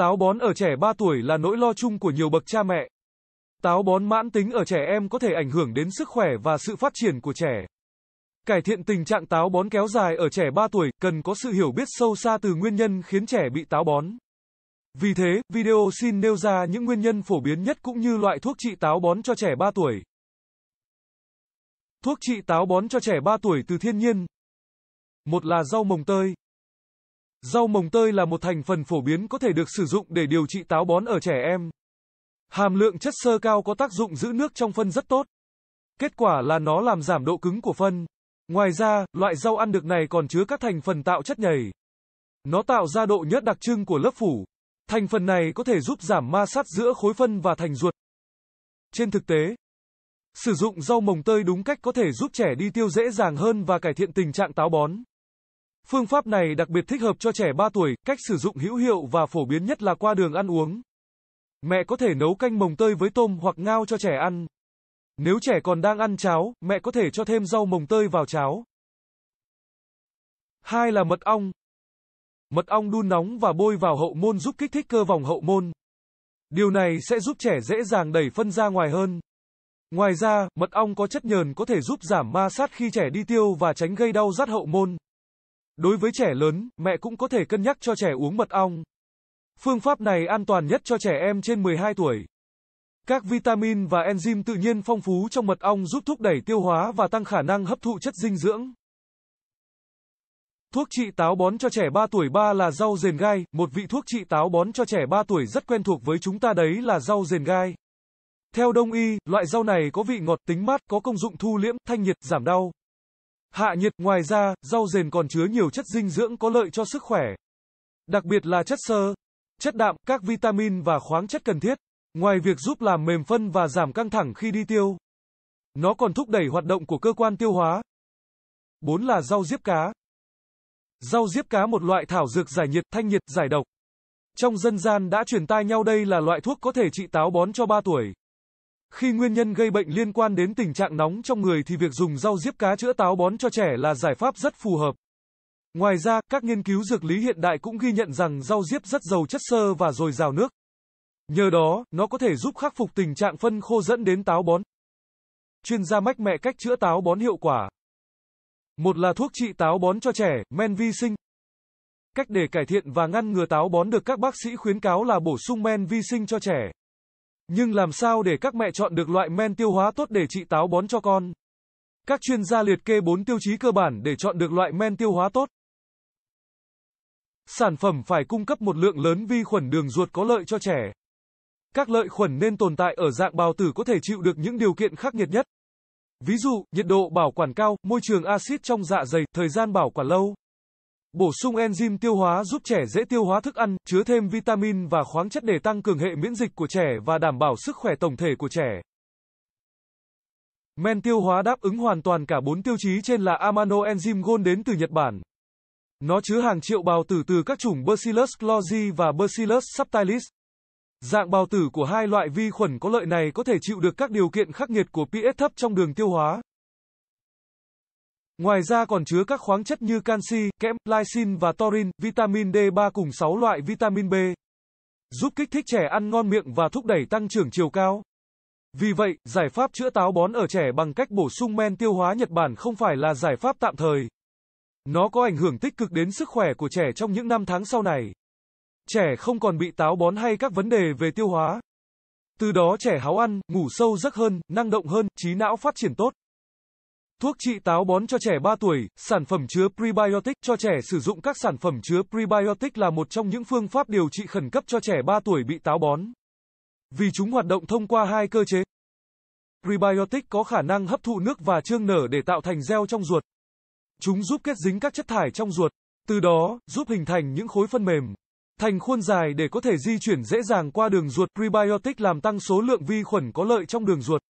Táo bón ở trẻ 3 tuổi là nỗi lo chung của nhiều bậc cha mẹ. Táo bón mãn tính ở trẻ em có thể ảnh hưởng đến sức khỏe và sự phát triển của trẻ. Cải thiện tình trạng táo bón kéo dài ở trẻ 3 tuổi cần có sự hiểu biết sâu xa từ nguyên nhân khiến trẻ bị táo bón. Vì thế, video xin nêu ra những nguyên nhân phổ biến nhất cũng như loại thuốc trị táo bón cho trẻ 3 tuổi. Thuốc trị táo bón cho trẻ 3 tuổi từ thiên nhiên. Một là rau mồng tơi, Rau mồng tơi là một thành phần phổ biến có thể được sử dụng để điều trị táo bón ở trẻ em. Hàm lượng chất xơ cao có tác dụng giữ nước trong phân rất tốt. Kết quả là nó làm giảm độ cứng của phân. Ngoài ra, loại rau ăn được này còn chứa các thành phần tạo chất nhầy. Nó tạo ra độ nhớt đặc trưng của lớp phủ. Thành phần này có thể giúp giảm ma sát giữa khối phân và thành ruột. Trên thực tế, sử dụng rau mồng tơi đúng cách có thể giúp trẻ đi tiêu dễ dàng hơn và cải thiện tình trạng táo bón. Phương pháp này đặc biệt thích hợp cho trẻ 3 tuổi, cách sử dụng hữu hiệu và phổ biến nhất là qua đường ăn uống. Mẹ có thể nấu canh mồng tơi với tôm hoặc ngao cho trẻ ăn. Nếu trẻ còn đang ăn cháo, mẹ có thể cho thêm rau mồng tơi vào cháo. Hai là mật ong. Mật ong đun nóng và bôi vào hậu môn giúp kích thích cơ vòng hậu môn. Điều này sẽ giúp trẻ dễ dàng đẩy phân ra ngoài hơn. Ngoài ra, mật ong có chất nhờn có thể giúp giảm ma sát khi trẻ đi tiêu và tránh gây đau rát hậu môn. Đối với trẻ lớn, mẹ cũng có thể cân nhắc cho trẻ uống mật ong. Phương pháp này an toàn nhất cho trẻ em trên 12 tuổi. Các vitamin và enzyme tự nhiên phong phú trong mật ong giúp thúc đẩy tiêu hóa và tăng khả năng hấp thụ chất dinh dưỡng. Thuốc trị táo bón cho trẻ 3 tuổi 3 là rau rền gai, một vị thuốc trị táo bón cho trẻ 3 tuổi rất quen thuộc với chúng ta đấy là rau rền gai. Theo đông y, loại rau này có vị ngọt tính mát, có công dụng thu liễm, thanh nhiệt, giảm đau hạ nhiệt. Ngoài ra, rau dền còn chứa nhiều chất dinh dưỡng có lợi cho sức khỏe. Đặc biệt là chất xơ, chất đạm, các vitamin và khoáng chất cần thiết. Ngoài việc giúp làm mềm phân và giảm căng thẳng khi đi tiêu, nó còn thúc đẩy hoạt động của cơ quan tiêu hóa. 4 là rau diếp cá. Rau diếp cá một loại thảo dược giải nhiệt, thanh nhiệt, giải độc. Trong dân gian đã truyền tai nhau đây là loại thuốc có thể trị táo bón cho 3 tuổi. Khi nguyên nhân gây bệnh liên quan đến tình trạng nóng trong người thì việc dùng rau diếp cá chữa táo bón cho trẻ là giải pháp rất phù hợp. Ngoài ra, các nghiên cứu dược lý hiện đại cũng ghi nhận rằng rau diếp rất giàu chất xơ và dồi dào nước. Nhờ đó, nó có thể giúp khắc phục tình trạng phân khô dẫn đến táo bón. Chuyên gia mách mẹ cách chữa táo bón hiệu quả. Một là thuốc trị táo bón cho trẻ, men vi sinh. Cách để cải thiện và ngăn ngừa táo bón được các bác sĩ khuyến cáo là bổ sung men vi sinh cho trẻ. Nhưng làm sao để các mẹ chọn được loại men tiêu hóa tốt để trị táo bón cho con? Các chuyên gia liệt kê 4 tiêu chí cơ bản để chọn được loại men tiêu hóa tốt. Sản phẩm phải cung cấp một lượng lớn vi khuẩn đường ruột có lợi cho trẻ. Các lợi khuẩn nên tồn tại ở dạng bào tử có thể chịu được những điều kiện khắc nghiệt nhất. Ví dụ, nhiệt độ bảo quản cao, môi trường axit trong dạ dày, thời gian bảo quản lâu. Bổ sung enzyme tiêu hóa giúp trẻ dễ tiêu hóa thức ăn, chứa thêm vitamin và khoáng chất để tăng cường hệ miễn dịch của trẻ và đảm bảo sức khỏe tổng thể của trẻ. Men tiêu hóa đáp ứng hoàn toàn cả 4 tiêu chí trên là amano enzyme gold đến từ Nhật Bản. Nó chứa hàng triệu bào tử từ các chủng Bacillus clausi và Bacillus subtilis. Dạng bào tử của hai loại vi khuẩn có lợi này có thể chịu được các điều kiện khắc nghiệt của pH thấp trong đường tiêu hóa. Ngoài ra còn chứa các khoáng chất như canxi, kẽm, lysine và torin, vitamin D3 cùng 6 loại vitamin B, giúp kích thích trẻ ăn ngon miệng và thúc đẩy tăng trưởng chiều cao. Vì vậy, giải pháp chữa táo bón ở trẻ bằng cách bổ sung men tiêu hóa Nhật Bản không phải là giải pháp tạm thời. Nó có ảnh hưởng tích cực đến sức khỏe của trẻ trong những năm tháng sau này. Trẻ không còn bị táo bón hay các vấn đề về tiêu hóa. Từ đó trẻ háo ăn, ngủ sâu giấc hơn, năng động hơn, trí não phát triển tốt. Thuốc trị táo bón cho trẻ 3 tuổi, sản phẩm chứa prebiotic cho trẻ sử dụng các sản phẩm chứa prebiotic là một trong những phương pháp điều trị khẩn cấp cho trẻ 3 tuổi bị táo bón. Vì chúng hoạt động thông qua hai cơ chế. Prebiotic có khả năng hấp thụ nước và trương nở để tạo thành gel trong ruột. Chúng giúp kết dính các chất thải trong ruột, từ đó giúp hình thành những khối phân mềm, thành khuôn dài để có thể di chuyển dễ dàng qua đường ruột. Prebiotic làm tăng số lượng vi khuẩn có lợi trong đường ruột.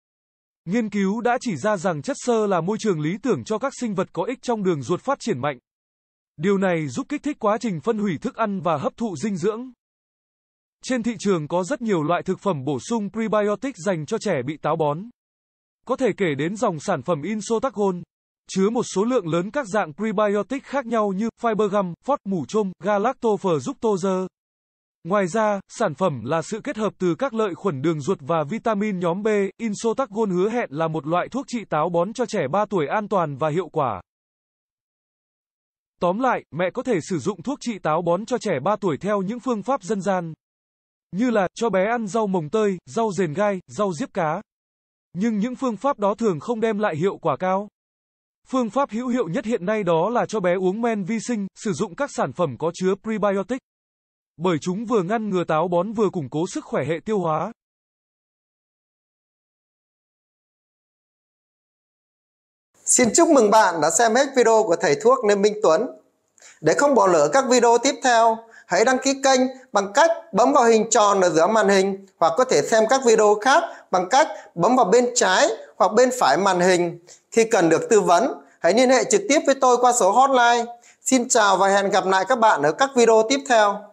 Nghiên cứu đã chỉ ra rằng chất xơ là môi trường lý tưởng cho các sinh vật có ích trong đường ruột phát triển mạnh. Điều này giúp kích thích quá trình phân hủy thức ăn và hấp thụ dinh dưỡng. Trên thị trường có rất nhiều loại thực phẩm bổ sung prebiotic dành cho trẻ bị táo bón. Có thể kể đến dòng sản phẩm Insotacon, chứa một số lượng lớn các dạng prebiotic khác nhau như fiber gum, phốt mủ chôm, galactopher giúp tô dơ. Ngoài ra, sản phẩm là sự kết hợp từ các lợi khuẩn đường ruột và vitamin nhóm B. Insotacgon hứa hẹn là một loại thuốc trị táo bón cho trẻ 3 tuổi an toàn và hiệu quả. Tóm lại, mẹ có thể sử dụng thuốc trị táo bón cho trẻ 3 tuổi theo những phương pháp dân gian. Như là, cho bé ăn rau mồng tơi, rau rền gai, rau diếp cá. Nhưng những phương pháp đó thường không đem lại hiệu quả cao. Phương pháp hữu hiệu nhất hiện nay đó là cho bé uống men vi sinh, sử dụng các sản phẩm có chứa prebiotic bởi chúng vừa ngăn ngừa táo bón vừa củng cố sức khỏe hệ tiêu hóa. Xin chúc mừng bạn đã xem hết video của Thầy Thuốc Lê Minh Tuấn. Để không bỏ lỡ các video tiếp theo, hãy đăng ký kênh bằng cách bấm vào hình tròn ở giữa màn hình hoặc có thể xem các video khác bằng cách bấm vào bên trái hoặc bên phải màn hình. Khi cần được tư vấn, hãy liên hệ trực tiếp với tôi qua số hotline. Xin chào và hẹn gặp lại các bạn ở các video tiếp theo.